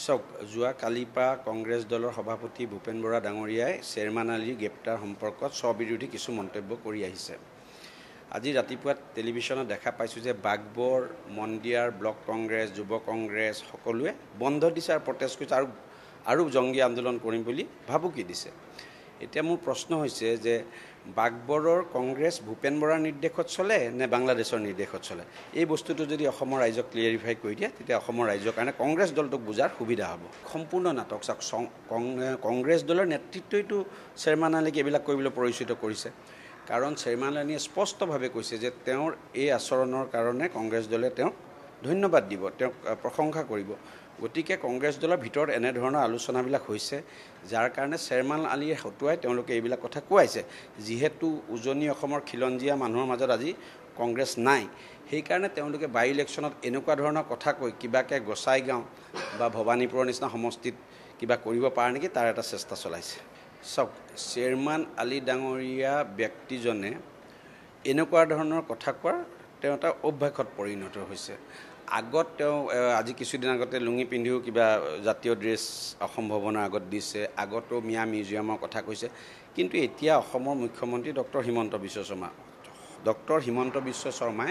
চাওক যোৱা কালিৰ পৰা কংগ্ৰেছ দলৰ সভাপতি ভূপেন বৰা ডাঙৰীয়াই শ্বেৰমান আলীৰ গ্ৰেপ্তাৰ সম্পৰ্কত স্ববিৰোধী কিছু মন্তব্য কৰি আহিছে আজি ৰাতিপুৱা টেলিভিশ্যনত দেখা পাইছোঁ যে বাঘবৰ মন্দিয়াৰ ব্লক কংগ্ৰেছ যুৱ কংগ্ৰেছ সকলোৱে বন্ধ দিছে আৰু প্ৰটেষ্ট কৰিছে আৰু আৰু জংগী আন্দোলন কৰিম বুলি ভাবুকি দিছে এতিয়া মোৰ প্ৰশ্ন হৈছে যে বাগবৰৰ কংগ্ৰেছ ভূপেন বৰাৰ নিৰ্দেশত চলে নে বাংলাদেশৰ নিৰ্দেশত চলে এই বস্তুটো যদি অসমৰ ৰাইজক ক্লিয়াৰিফাই কৰি দিয়ে তেতিয়া অসমৰ ৰাইজৰ কাৰণে কংগ্ৰেছ দলটোক বুজাৰ সুবিধা হ'ব সম্পূৰ্ণ নাটক চাওক কংগ্ৰেছ দলৰ নেতৃত্বইতো শ্বেৰমান আলীক এইবিলাক কৰিবলৈ পৰিচিত কৰিছে কাৰণ শ্বেৰমান আলীয়ে স্পষ্টভাৱে কৈছে যে তেওঁৰ এই আচৰণৰ কাৰণে কংগ্ৰেছ দলে তেওঁক ধন্যবাদ দিব তেওঁক প্ৰশংসা কৰিব গতিকে কংগ্ৰেছ দলৰ ভিতৰত এনেধৰণৰ আলোচনাবিলাক হৈছে যাৰ কাৰণে শ্বেৰমান আলীয়ে হতুৱাই তেওঁলোকে এইবিলাক কথা কোৱাইছে যিহেতু উজনি অসমৰ খিলঞ্জীয়া মানুহৰ মাজত আজি কংগ্ৰেছ নাই সেইকাৰণে তেওঁলোকে বাই ইলেকশ্যনত এনেকুৱা ধৰণৰ কথা কৈ কিবাকে গছাইগাঁও বা ভৱানীপুৰৰ নিচিনা সমষ্টিত কিবা কৰিব পাৰে নেকি তাৰ এটা চেষ্টা চলাইছে চাওক শ্বেৰমান আলী ডাঙৰীয়া ব্যক্তিজনে এনেকুৱা ধৰণৰ কথা কোৱাৰ তেওঁ এটা অভ্যাসত পৰিণত হৈছে আগত তেওঁ আজি কিছুদিন আগতে লুঙি পিন্ধিও কিবা জাতীয় ড্ৰেছ অসম ভৱনৰ আগত দিছে আগতো মিয়া মিউজিয়ামৰ কথা কৈছে কিন্তু এতিয়া অসমৰ মুখ্যমন্ত্ৰী ডক্টৰ হিমন্ত বিশ্ব শৰ্মা ডক্টৰ হিমন্ত বিশ্ব শৰ্মাই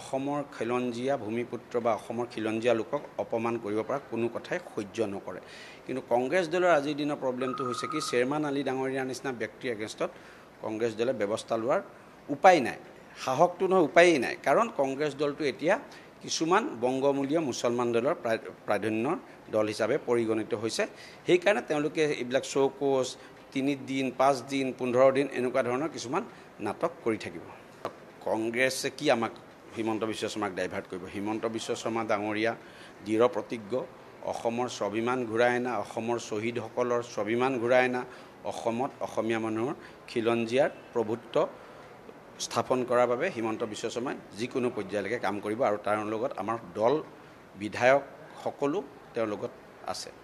অসমৰ খিলঞ্জীয়া ভূমিপুত্ৰ বা অসমৰ খিলঞ্জীয়া লোকক অপমান কৰিব পৰা কোনো কথাই সহ্য নকৰে কিন্তু কংগ্ৰেছ দলৰ আজিৰ দিনৰ প্ৰব্লেমটো হৈছে কি শ্বেৰমান আলী ডাঙৰীয়াৰ নিচিনা ব্যক্তিৰ এগেঞ্চত কংগ্ৰেছ দলে ব্যৱস্থা লোৱাৰ উপায় নাই সাহসটো নহয় উপায়েই নাই কাৰণ কংগ্ৰেছ দলটো এতিয়া কিছুমান বংগমূলীয় মুছলমান দলৰ প্ৰাধান্যৰ দল হিচাপে পৰিগণিত হৈছে সেইকাৰণে তেওঁলোকে এইবিলাক শ্ব' কোচ তিনিদিন পাঁচদিন পোন্ধৰ দিন এনেকুৱা ধৰণৰ কিছুমান নাটক কৰি থাকিব কংগ্ৰেছে কি আমাক হিমন্ত বিশ্ব শৰ্মাক ডাইভাৰ্ট কৰিব হিমন্ত বিশ্ব শৰ্মা ডাঙৰীয়া দৃঢ় প্ৰতিজ্ঞ অসমৰ স্বাভিমান ঘূৰাই অনা অসমৰ শ্বহীদসকলৰ স্বাভিমান ঘূৰাই অনা অসমত অসমীয়া মানুহৰ খিলঞ্জীয়াৰ প্ৰভুত্ব স্থাপন কৰাৰ বাবে হিমন্ত বিশ্ব শৰ্মাই যিকোনো পৰ্যায়লৈকে কাম কৰিব আৰু তাৰ লগত আমাৰ দল বিধায়ক সকলো তেওঁৰ লগত আছে